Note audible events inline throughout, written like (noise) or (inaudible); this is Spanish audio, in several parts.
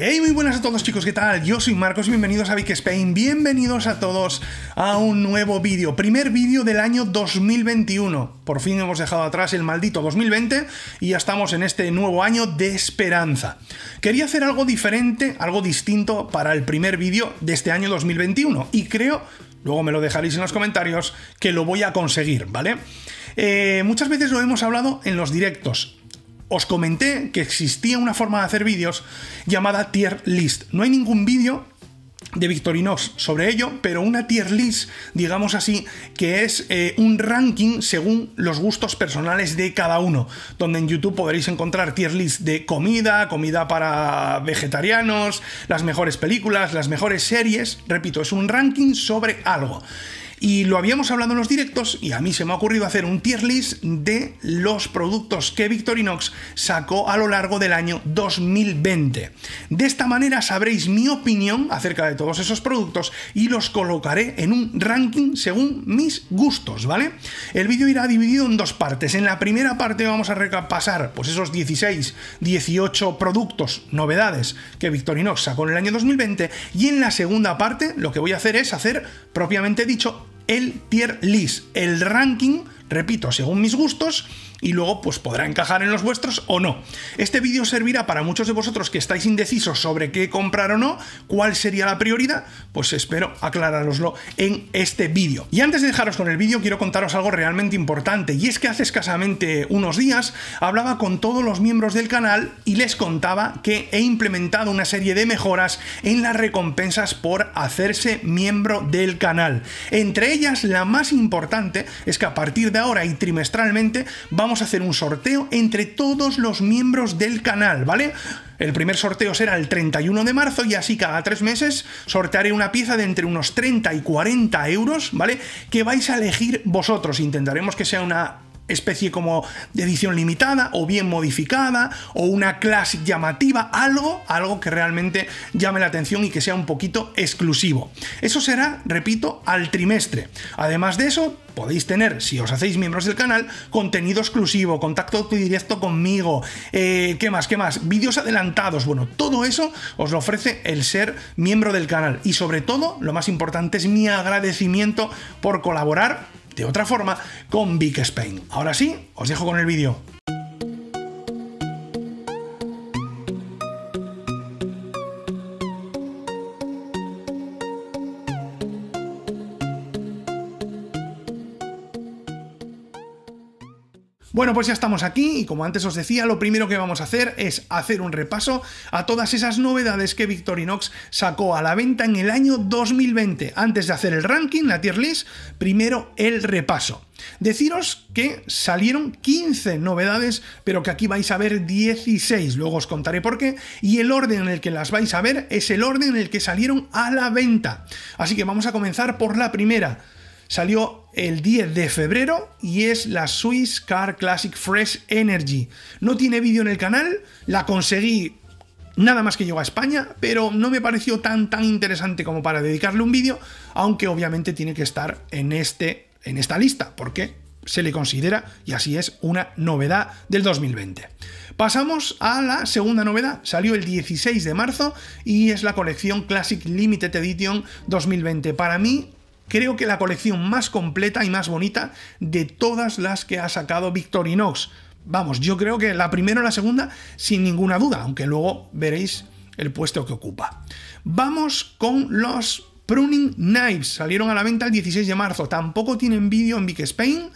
Hey, muy buenas a todos chicos, ¿qué tal? Yo soy Marcos, y bienvenidos a Big Spain, bienvenidos a todos a un nuevo vídeo, primer vídeo del año 2021. Por fin hemos dejado atrás el maldito 2020 y ya estamos en este nuevo año de esperanza. Quería hacer algo diferente, algo distinto para el primer vídeo de este año 2021 y creo Luego me lo dejaréis en los comentarios que lo voy a conseguir, ¿vale? Eh, muchas veces lo hemos hablado en los directos. Os comenté que existía una forma de hacer vídeos llamada tier list. No hay ningún vídeo de Victorinox sobre ello, pero una tier list, digamos así, que es eh, un ranking según los gustos personales de cada uno, donde en YouTube podréis encontrar tier list de comida, comida para vegetarianos, las mejores películas, las mejores series, repito, es un ranking sobre algo. Y lo habíamos hablado en los directos y a mí se me ha ocurrido hacer un tier list de los productos que Victorinox sacó a lo largo del año 2020. De esta manera sabréis mi opinión acerca de todos esos productos y los colocaré en un ranking según mis gustos, ¿vale? El vídeo irá dividido en dos partes. En la primera parte vamos a repasar pues esos 16, 18 productos, novedades que Victorinox sacó en el año 2020 y en la segunda parte lo que voy a hacer es hacer propiamente dicho el tier list, el ranking, repito, según mis gustos, y luego pues podrá encajar en los vuestros o no. Este vídeo servirá para muchos de vosotros que estáis indecisos sobre qué comprar o no, cuál sería la prioridad, pues espero aclarároslo en este vídeo. Y antes de dejaros con el vídeo quiero contaros algo realmente importante y es que hace escasamente unos días hablaba con todos los miembros del canal y les contaba que he implementado una serie de mejoras en las recompensas por hacerse miembro del canal. Entre ellas la más importante es que a partir de ahora y trimestralmente vamos vamos a hacer un sorteo entre todos los miembros del canal, ¿vale? El primer sorteo será el 31 de marzo y así cada tres meses sortearé una pieza de entre unos 30 y 40 euros, ¿vale? Que vais a elegir vosotros. Intentaremos que sea una especie como de edición limitada o bien modificada o una clase llamativa, algo, algo que realmente llame la atención y que sea un poquito exclusivo. Eso será, repito, al trimestre. Además de eso, podéis tener, si os hacéis miembros del canal, contenido exclusivo, contacto directo conmigo, eh, ¿qué más? ¿Qué más? Vídeos adelantados, bueno, todo eso os lo ofrece el ser miembro del canal y sobre todo, lo más importante es mi agradecimiento por colaborar de otra forma con Big Spain. Ahora sí, os dejo con el vídeo. Bueno, pues ya estamos aquí y como antes os decía, lo primero que vamos a hacer es hacer un repaso a todas esas novedades que Victorinox sacó a la venta en el año 2020. Antes de hacer el ranking, la tier list, primero el repaso. Deciros que salieron 15 novedades, pero que aquí vais a ver 16, luego os contaré por qué, y el orden en el que las vais a ver es el orden en el que salieron a la venta. Así que vamos a comenzar por la primera. Salió el 10 de febrero y es la Swiss Car Classic Fresh Energy. No tiene vídeo en el canal, la conseguí nada más que llegó a España, pero no me pareció tan tan interesante como para dedicarle un vídeo, aunque obviamente tiene que estar en, este, en esta lista, porque se le considera, y así es, una novedad del 2020. Pasamos a la segunda novedad, salió el 16 de marzo y es la colección Classic Limited Edition 2020. Para mí, creo que la colección más completa y más bonita de todas las que ha sacado Victorinox. Vamos, yo creo que la primera o la segunda, sin ninguna duda, aunque luego veréis el puesto que ocupa. Vamos con los Pruning Knives. Salieron a la venta el 16 de marzo. Tampoco tienen vídeo en Big Spain.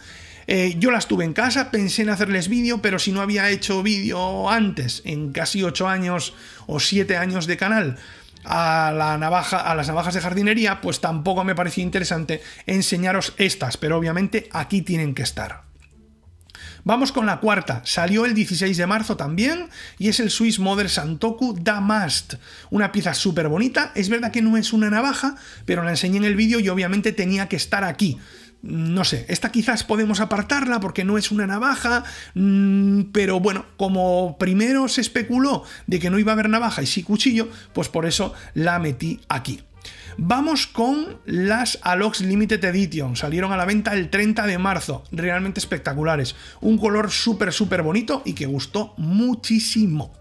Eh, yo las tuve en casa, pensé en hacerles vídeo, pero si no había hecho vídeo antes, en casi 8 años o 7 años de canal, a, la navaja, a las navajas de jardinería, pues tampoco me parecía interesante enseñaros estas, pero obviamente aquí tienen que estar. Vamos con la cuarta, salió el 16 de marzo también y es el Swiss Model Santoku Damast, una pieza súper bonita, es verdad que no es una navaja, pero la enseñé en el vídeo y obviamente tenía que estar aquí, no sé, esta quizás podemos apartarla porque no es una navaja, mm, pero bueno, como primero se especuló de que no iba a haber navaja y sí cuchillo, pues por eso la metí aquí. Vamos con las Alox Limited Edition. Salieron a la venta el 30 de marzo. Realmente espectaculares. Un color súper, súper bonito y que gustó muchísimo.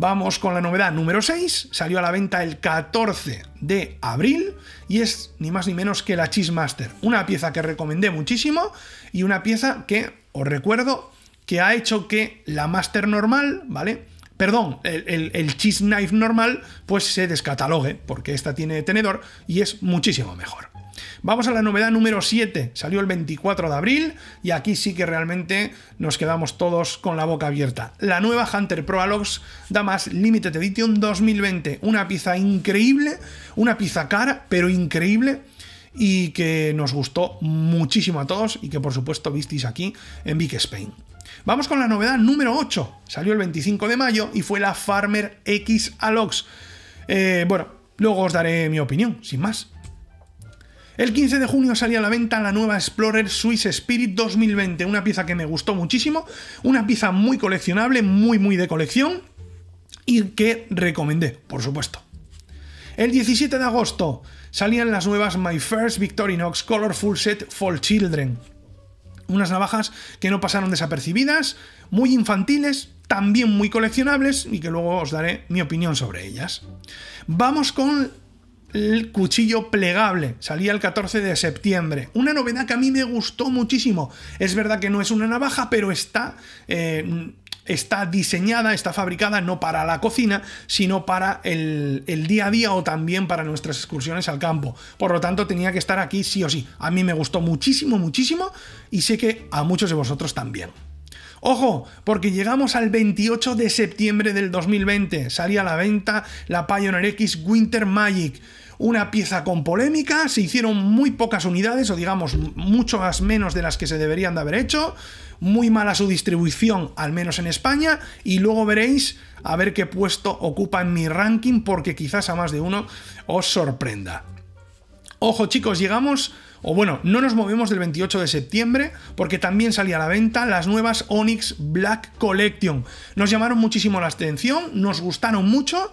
Vamos con la novedad número 6, salió a la venta el 14 de abril y es ni más ni menos que la Cheese Master, una pieza que recomendé muchísimo y una pieza que os recuerdo que ha hecho que la Master normal, ¿vale? Perdón, el, el Cheese Knife normal pues se descatalogue porque esta tiene tenedor y es muchísimo mejor. Vamos a la novedad número 7, salió el 24 de abril y aquí sí que realmente nos quedamos todos con la boca abierta. La nueva Hunter Pro Alox Damas Limited Edition 2020, una pizza increíble, una pizza cara, pero increíble y que nos gustó muchísimo a todos y que por supuesto visteis aquí en Big Spain. Vamos con la novedad número 8, salió el 25 de mayo y fue la Farmer X Alox. Eh, bueno, luego os daré mi opinión, sin más. El 15 de junio salía a la venta la nueva Explorer Swiss Spirit 2020, una pieza que me gustó muchísimo, una pieza muy coleccionable, muy muy de colección y que recomendé, por supuesto. El 17 de agosto salían las nuevas My First Victorinox Colorful Set for Children. Unas navajas que no pasaron desapercibidas, muy infantiles, también muy coleccionables y que luego os daré mi opinión sobre ellas. Vamos con el cuchillo plegable. Salía el 14 de septiembre. Una novedad que a mí me gustó muchísimo. Es verdad que no es una navaja, pero está... Eh, está diseñada, está fabricada no para la cocina, sino para el, el, día a día o también para nuestras excursiones al campo. Por lo tanto, tenía que estar aquí sí o sí. A mí me gustó muchísimo, muchísimo y sé que a muchos de vosotros también. Ojo, porque llegamos al 28 de septiembre del 2020, salía a la venta la Pioneer X Winter Magic una pieza con polémica, se hicieron muy pocas unidades, o digamos, mucho más menos de las que se deberían de haber hecho, muy mala su distribución, al menos en España, y luego veréis a ver qué puesto ocupa en mi ranking, porque quizás a más de uno os sorprenda. Ojo chicos, llegamos o bueno, no nos movemos del 28 de septiembre porque también salía a la venta las nuevas Onyx Black Collection. Nos llamaron muchísimo la atención, nos gustaron mucho,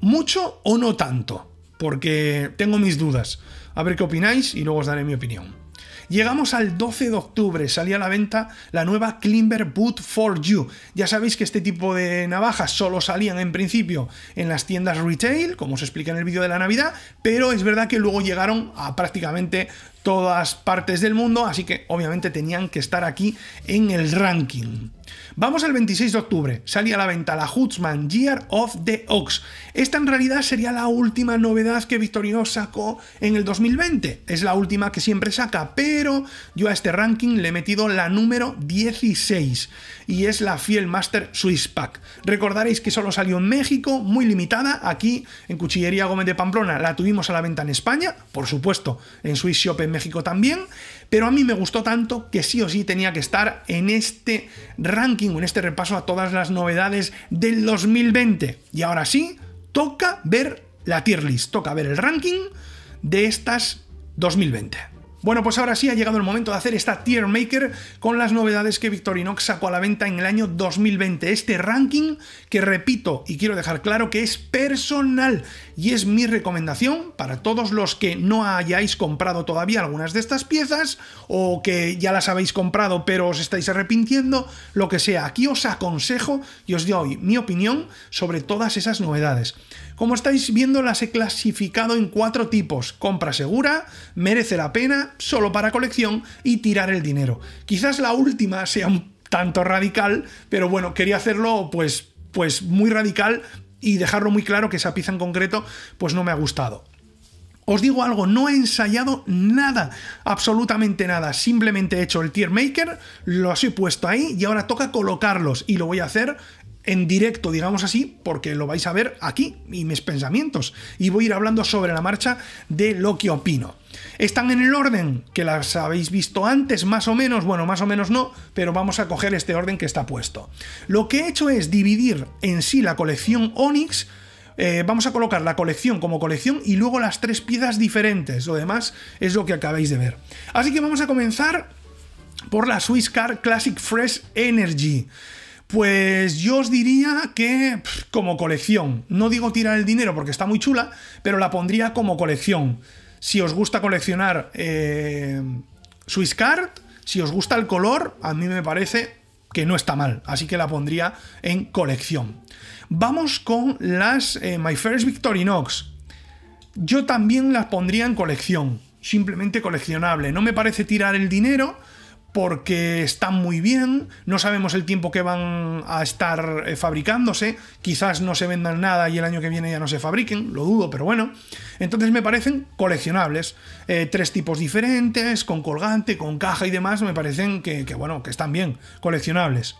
mucho o no tanto porque tengo mis dudas. A ver qué opináis y luego os daré mi opinión. Llegamos al 12 de octubre, salía a la venta la nueva Climber Boot for You. Ya sabéis que este tipo de navajas solo salían en principio en las tiendas retail, como os explica en el vídeo de la Navidad, pero es verdad que luego llegaron a prácticamente todas partes del mundo, así que obviamente tenían que estar aquí en el ranking. Vamos al 26 de octubre, salía a la venta la Hutzman Year of the Ox. Esta en realidad sería la última novedad que Victorino sacó en el 2020. Es la última que siempre saca, pero yo a este ranking le he metido la número 16 y es la Fiel Master Swiss Pack. Recordaréis que solo salió en México, muy limitada. Aquí en Cuchillería Gómez de Pamplona la tuvimos a la venta en España, por supuesto, en Swiss Shop México también, pero a mí me gustó tanto que sí o sí tenía que estar en este ranking en este repaso a todas las novedades del 2020. Y ahora sí, toca ver la tier list, toca ver el ranking de estas 2020. Bueno, pues ahora sí ha llegado el momento de hacer esta tier maker con las novedades que Victorinox sacó a la venta en el año 2020. Este ranking que repito y quiero dejar claro que es personal, y es mi recomendación para todos los que no hayáis comprado todavía algunas de estas piezas o que ya las habéis comprado pero os estáis arrepintiendo, lo que sea. Aquí os aconsejo y os doy mi opinión sobre todas esas novedades. Como estáis viendo, las he clasificado en cuatro tipos. Compra segura, merece la pena, solo para colección y tirar el dinero. Quizás la última sea un tanto radical, pero bueno, quería hacerlo pues pues muy radical y dejarlo muy claro que esa pieza en concreto pues no me ha gustado. Os digo algo, no he ensayado nada, absolutamente nada. Simplemente he hecho el tier maker, lo he puesto ahí y ahora toca colocarlos. Y lo voy a hacer en directo, digamos así, porque lo vais a ver aquí y mis pensamientos. Y voy a ir hablando sobre la marcha de lo que opino. Están en el orden que las habéis visto antes, más o menos, bueno, más o menos no, pero vamos a coger este orden que está puesto. Lo que he hecho es dividir en sí la colección Onyx, eh, vamos a colocar la colección como colección y luego las tres piezas diferentes, lo demás es lo que acabáis de ver. Así que vamos a comenzar por la Swiss Car Classic Fresh Energy. Pues yo os diría que como colección. No digo tirar el dinero porque está muy chula, pero la pondría como colección. Si os gusta coleccionar eh, Swiss Card, si os gusta el color, a mí me parece que no está mal, así que la pondría en colección. Vamos con las eh, My First Victorinox. Yo también las pondría en colección, simplemente coleccionable. No me parece tirar el dinero, porque están muy bien, no sabemos el tiempo que van a estar eh, fabricándose, quizás no se vendan nada y el año que viene ya no se fabriquen, lo dudo, pero bueno. Entonces me parecen coleccionables, eh, tres tipos diferentes, con colgante, con caja y demás, me parecen que, bueno, que están bien, coleccionables.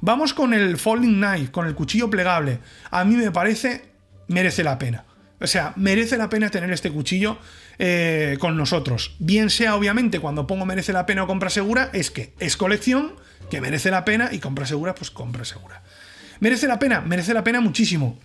Vamos con el folding knife, con el cuchillo plegable, a mí me parece merece la pena. O sea, merece la pena tener este cuchillo eh, con nosotros. Bien sea, obviamente, cuando pongo merece la pena o compra segura, es que es colección, que merece la pena y compra segura, pues compra segura. Merece la pena, merece la pena muchísimo.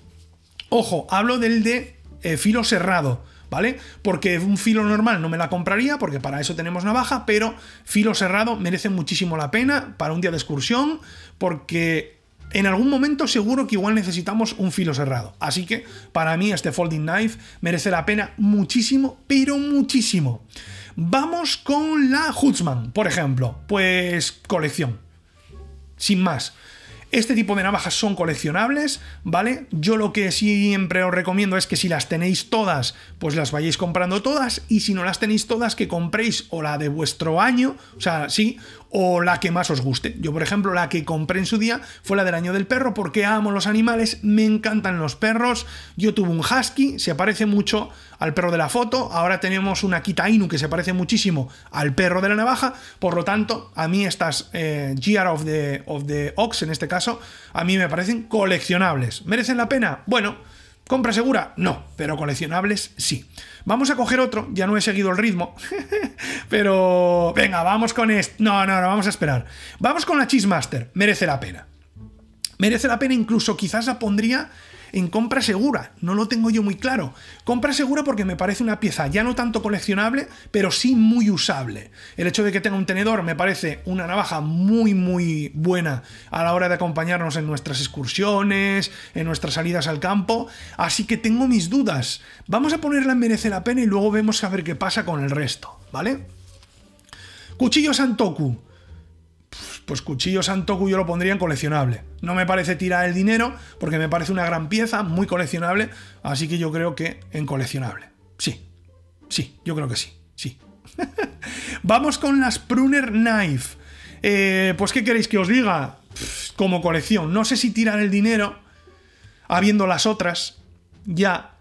Ojo, hablo del de eh, filo cerrado. ¿vale? Porque un filo normal no me la compraría, porque para eso tenemos navaja, pero filo cerrado merece muchísimo la pena para un día de excursión, porque en algún momento seguro que igual necesitamos un filo cerrado. Así que para mí este Folding Knife merece la pena muchísimo, pero muchísimo. Vamos con la Hutzman, por ejemplo. Pues colección. Sin más. Este tipo de navajas son coleccionables, ¿vale? Yo lo que siempre os recomiendo es que si las tenéis todas, pues las vayáis comprando todas y si no las tenéis todas, que compréis o la de vuestro año, o sea, sí, o la que más os guste. Yo, por ejemplo, la que compré en su día fue la del año del perro porque amo los animales, me encantan los perros. Yo tuve un husky, se parece mucho al perro de la foto. Ahora tenemos una Kita Inu que se parece muchísimo al perro de la navaja. Por lo tanto, a mí estas eh, of the, of the Ox, en este caso, a mí me parecen coleccionables. ¿Merecen la pena? Bueno, ¿Compra segura? No, pero coleccionables sí. Vamos a coger otro, ya no he seguido el ritmo, (laughs) pero venga, vamos con esto. No, no, no, vamos a esperar. Vamos con la Cheese Master, merece la pena. Merece la pena, incluso quizás la pondría en compra segura. No lo tengo yo muy claro. Compra segura porque me parece una pieza ya no tanto coleccionable, pero sí muy usable. El hecho de que tenga un tenedor me parece una navaja muy, muy buena a la hora de acompañarnos en nuestras excursiones, en nuestras salidas al campo. Así que tengo mis dudas. Vamos a ponerla en merece la pena y luego vemos a ver qué pasa con el resto, ¿vale? Cuchillo Santoku pues Cuchillo Santoku yo lo pondría en coleccionable. No me parece tirar el dinero, porque me parece una gran pieza, muy coleccionable, así que yo creo que en coleccionable. Sí, sí, yo creo que sí, sí. (laughs) Vamos con las Pruner Knife. Eh, pues, ¿qué queréis que os diga? como colección, no sé si tirar el dinero, habiendo las otras, ya.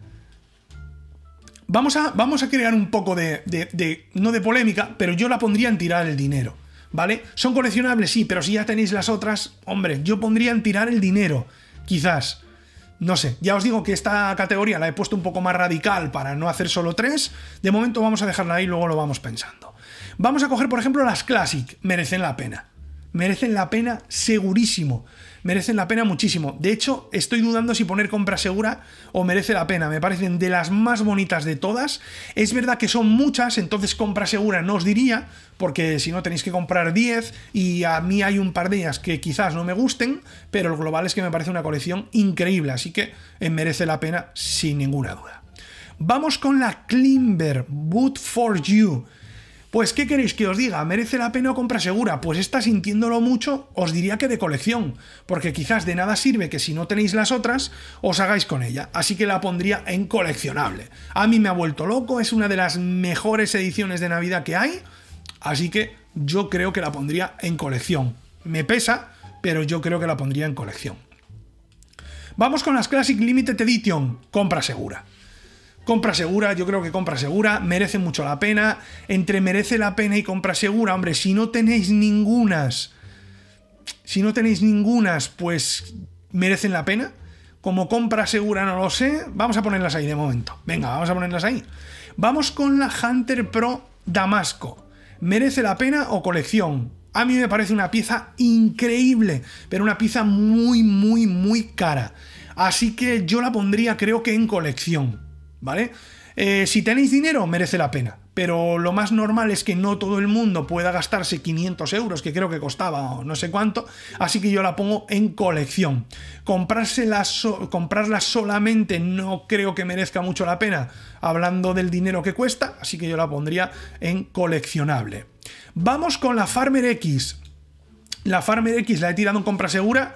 Vamos a, vamos a crear un poco de, no de polémica, pero yo la pondría en tirar el dinero. ¿vale? Son coleccionables, sí, pero si ya tenéis las otras, hombre, yo pondría en tirar el dinero, quizás. No sé, ya os digo que esta categoría la he puesto un poco más radical para no hacer solo tres. De momento vamos a dejarla ahí, luego lo vamos pensando. Vamos a coger, por ejemplo, las Classic. Merecen la pena. Merecen la pena segurísimo merecen la pena muchísimo. De hecho, estoy dudando si poner compra segura o merece la pena. Me parecen de las más bonitas de todas. Es verdad que son muchas, entonces compra segura no os diría, porque si no tenéis que comprar 10 y a mí hay un par de ellas que quizás no me gusten, pero el global es que me parece una colección increíble, así que eh, merece la pena sin ninguna duda. Vamos con la Klimber Boot for You. Pues, ¿qué queréis que os diga? ¿Merece la pena o compra segura? Pues está sintiéndolo mucho, os diría que de colección, porque quizás de nada sirve que si no tenéis las otras, os hagáis con ella. Así que la pondría en coleccionable. A mí me ha vuelto loco, es una de las mejores ediciones de Navidad que hay, así que yo creo que la pondría en colección. Me pesa, pero yo creo que la pondría en colección. Vamos con las Classic Limited Edition, compra segura. Compra segura, yo creo que compra segura, merece mucho la pena. Entre merece la pena y compra segura, hombre, si no tenéis ningunas, si no tenéis ningunas, pues merecen la pena. Como compra segura, no lo sé. Vamos a ponerlas ahí de momento. Venga, vamos a ponerlas ahí. Vamos con la Hunter Pro Damasco. ¿Merece la pena o colección? A mí me parece una pieza increíble, pero una pieza muy, muy, muy cara. Así que yo la pondría creo que en colección. ¿vale? Eh, si tenéis dinero, merece la pena. Pero lo más normal es que no todo el mundo pueda gastarse 500 euros, que creo que costaba no sé cuánto. Así que yo la pongo en colección. comprársela comprarla solamente no creo que merezca mucho la pena, hablando del dinero que cuesta. Así que yo la pondría en coleccionable. Vamos con la Farmer X. La Farmer X la he tirado en compra segura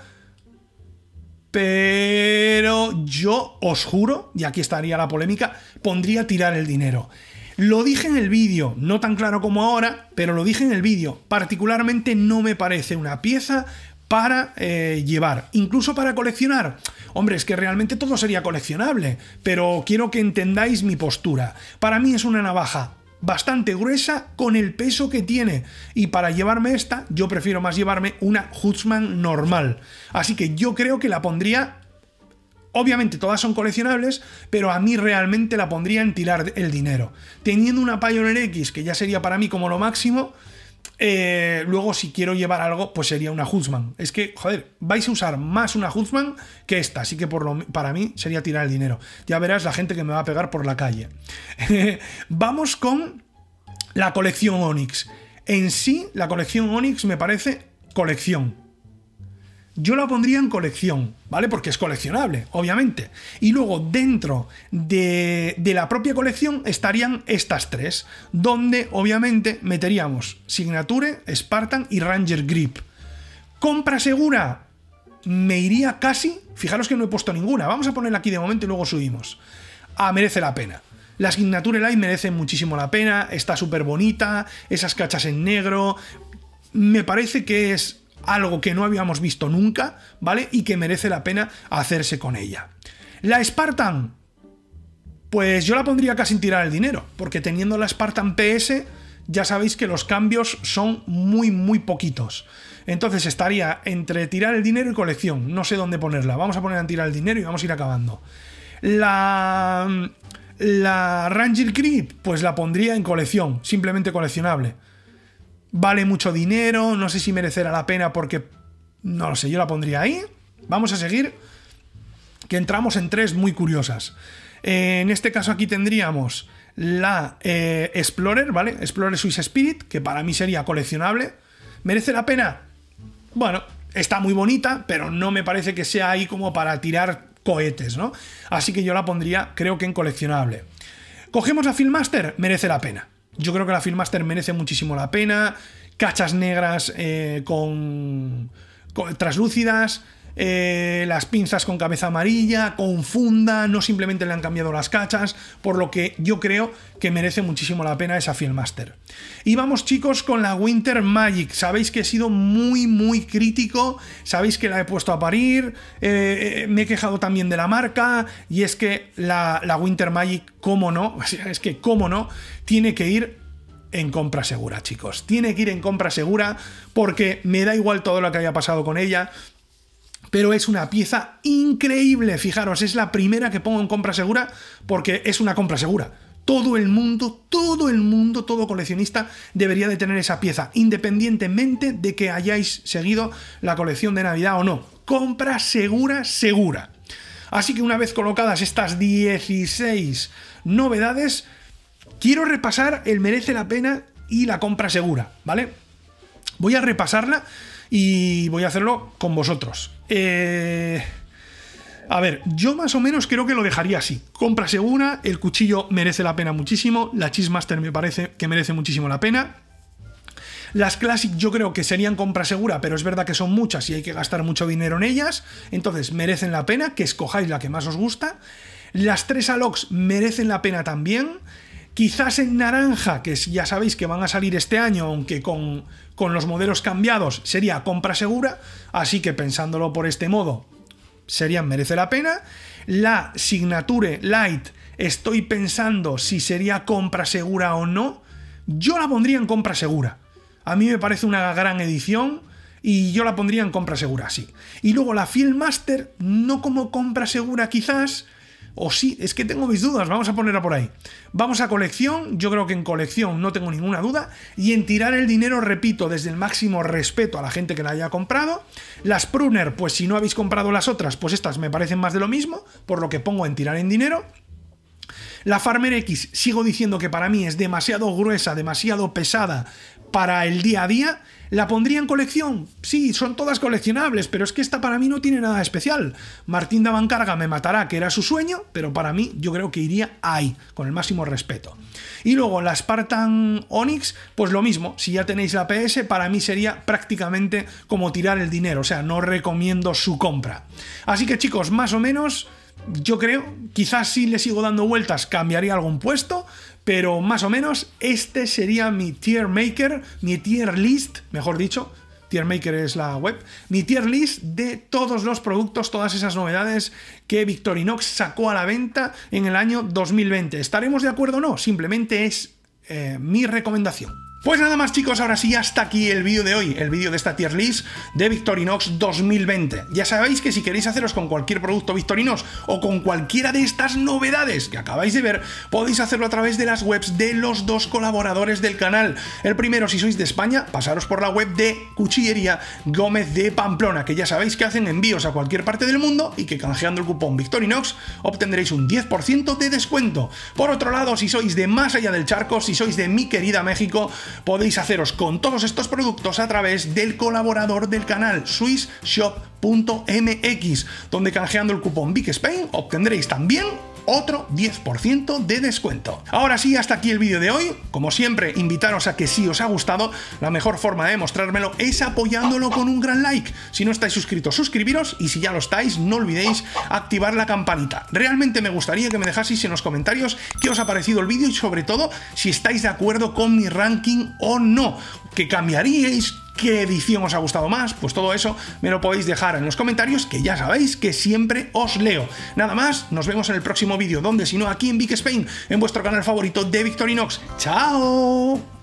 pero yo os juro, y aquí estaría la polémica, pondría tirar el dinero. Lo dije en el vídeo, no tan claro como ahora, pero lo dije en el vídeo. Particularmente no me parece una pieza para eh, llevar, incluso para coleccionar. Hombre, es que realmente todo sería coleccionable, pero quiero que entendáis mi postura. Para mí es una navaja bastante gruesa con el peso que tiene. Y para llevarme esta, yo prefiero más llevarme una Hutzman normal. Así que yo creo que la pondría... Obviamente todas son coleccionables, pero a mí realmente la pondría en tirar el dinero. Teniendo una Pioneer X, que ya sería para mí como lo máximo, eh, luego, si quiero llevar algo, pues sería una Huntsman. Es que, joder, vais a usar más una Huntsman que esta, así que por lo, para mí sería tirar el dinero. Ya verás la gente que me va a pegar por la calle. (laughs) Vamos con la colección Onyx. En sí, la colección Onyx me parece colección yo la pondría en colección, ¿vale? Porque es coleccionable, obviamente. Y luego dentro de, la propia colección estarían estas tres, donde obviamente meteríamos Signature, Spartan y Ranger Grip. Compra segura, me iría casi, fijaros que no he puesto ninguna, vamos a ponerla aquí de momento y luego subimos. Ah, merece la pena. La Signature Light merece muchísimo la pena, está súper bonita, esas cachas en negro, me parece que es algo que no habíamos visto nunca, ¿vale? Y que merece la pena hacerse con ella. La Spartan, pues yo la pondría casi sin tirar el dinero, porque teniendo la Spartan PS, ya sabéis que los cambios son muy, muy poquitos. Entonces estaría entre tirar el dinero y colección. No sé dónde ponerla. Vamos a poner en tirar el dinero y vamos a ir acabando. La... La Ranger Creep, pues la pondría en colección, simplemente coleccionable. Vale mucho dinero, no sé si merecerá la pena porque, no lo sé, yo la pondría ahí. Vamos a seguir, que entramos en tres muy curiosas. Eh, en este caso aquí tendríamos la eh, Explorer, ¿vale? Explorer Swiss Spirit, que para mí sería coleccionable. ¿Merece la pena? Bueno, está muy bonita, pero no me parece que sea ahí como para tirar cohetes, ¿no? Así que yo la pondría, creo que en coleccionable. ¿Cogemos a Filmaster? Merece la pena. Yo creo que la filmaster merece muchísimo la pena. Cachas negras eh, con traslúcidas eh, las pinzas con cabeza amarilla, con funda, no simplemente le han cambiado las cachas, por lo que yo creo que merece muchísimo la pena esa filmaster Y vamos chicos con la Winter Magic, sabéis que he sido muy muy crítico, sabéis que la he puesto a parir, eh, eh, me he quejado también de la marca, y es que la, Winter Magic, cómo no, (laughs) es que cómo no, tiene que ir en compra segura, chicos. Tiene que ir en compra segura porque me da igual todo lo que haya pasado con ella pero es una pieza increíble. Fijaros, es la primera que pongo en compra segura porque es una compra segura. Todo el mundo, todo el mundo, todo coleccionista debería de tener esa pieza, independientemente de que hayáis seguido la colección de Navidad o no. Compra segura, segura. Así que una vez colocadas estas 16 novedades, quiero repasar el merece la pena y la compra segura, ¿vale? Voy a repasarla y voy a hacerlo con vosotros. Eh, a ver, yo más o menos creo que lo dejaría así. Compra segura, el cuchillo merece la pena muchísimo, la Chismaster me parece que merece muchísimo la pena. Las Classic yo creo que serían compra segura, pero es verdad que son muchas y hay que gastar mucho dinero en ellas, entonces merecen la pena que escojáis la que más os gusta. Las tres Alox merecen la pena también. Quizás en naranja, que ya sabéis que van a salir este año, aunque con, los modelos cambiados sería compra segura, así que pensándolo por este modo, sería merece la pena. La Signature Light, estoy pensando si sería compra segura o no. Yo la pondría en compra segura. A mí me parece una gran edición y yo la pondría en compra segura, sí. Y luego la Fieldmaster, no como compra segura quizás, o sí, es que tengo mis dudas, vamos a ponerla por ahí. Vamos a colección, yo creo que en colección no tengo ninguna duda. Y en tirar el dinero, repito, desde el máximo respeto a la gente que la haya comprado. Las Pruner, pues si no habéis comprado las otras, pues estas me parecen más de lo mismo, por lo que pongo en tirar en dinero. La Farmer X sigo diciendo que para mí es demasiado gruesa, demasiado pesada para el día a día ¿La pondría en colección? Sí, son todas coleccionables, pero es que esta para mí no tiene nada especial. Martín Dabancarga me matará, que era su sueño, pero para mí yo creo que iría ahí, con el máximo respeto. Y luego la Spartan Onyx, pues lo mismo, si ya tenéis la PS, para mí sería prácticamente como tirar el dinero, o sea, no recomiendo su compra. Así que chicos, más o menos, yo creo, quizás si le sigo dando vueltas cambiaría algún puesto, pero más o menos, este sería mi tier maker, mi tier list, mejor dicho, Tier Maker es la web, mi tier list de todos los productos, todas esas novedades que Victorinox sacó a la venta en el año 2020. ¿Estaremos de acuerdo o no? Simplemente es eh, mi recomendación. Pues nada más chicos, ahora sí hasta aquí el vídeo de hoy, el vídeo de esta tier list de Victorinox 2020. Ya sabéis que si queréis haceros con cualquier producto Victorinox o con cualquiera de estas novedades que acabáis de ver, podéis hacerlo a través de las webs de los dos colaboradores del canal. El primero, si sois de España, pasaros por la web de Cuchillería Gómez de Pamplona, que ya sabéis que hacen envíos a cualquier parte del mundo y que canjeando el cupón Victorinox obtendréis un 10% de descuento. Por otro lado, si sois de más allá del charco, si sois de mi querida México, podéis haceros con todos estos productos a través del colaborador del canal SwissShop.mx, donde canjeando el cupón Big Spain obtendréis también otro 10% de descuento. Ahora sí, hasta aquí el vídeo de hoy. Como siempre, invitaros a que si os ha gustado, la mejor forma de mostrármelo es apoyándolo con un gran like. Si no estáis suscritos, suscribiros y si ya lo estáis, no olvidéis activar la campanita. Realmente me gustaría que me dejaseis en los comentarios qué os ha parecido el vídeo y sobre todo si estáis de acuerdo con mi ranking o no, que cambiaríais ¿Qué edición os ha gustado más? Pues todo eso me lo podéis dejar en los comentarios, que ya sabéis que siempre os leo. Nada más, nos vemos en el próximo vídeo, donde si no aquí en Big Spain, en vuestro canal favorito de Victorinox. ¡Chao!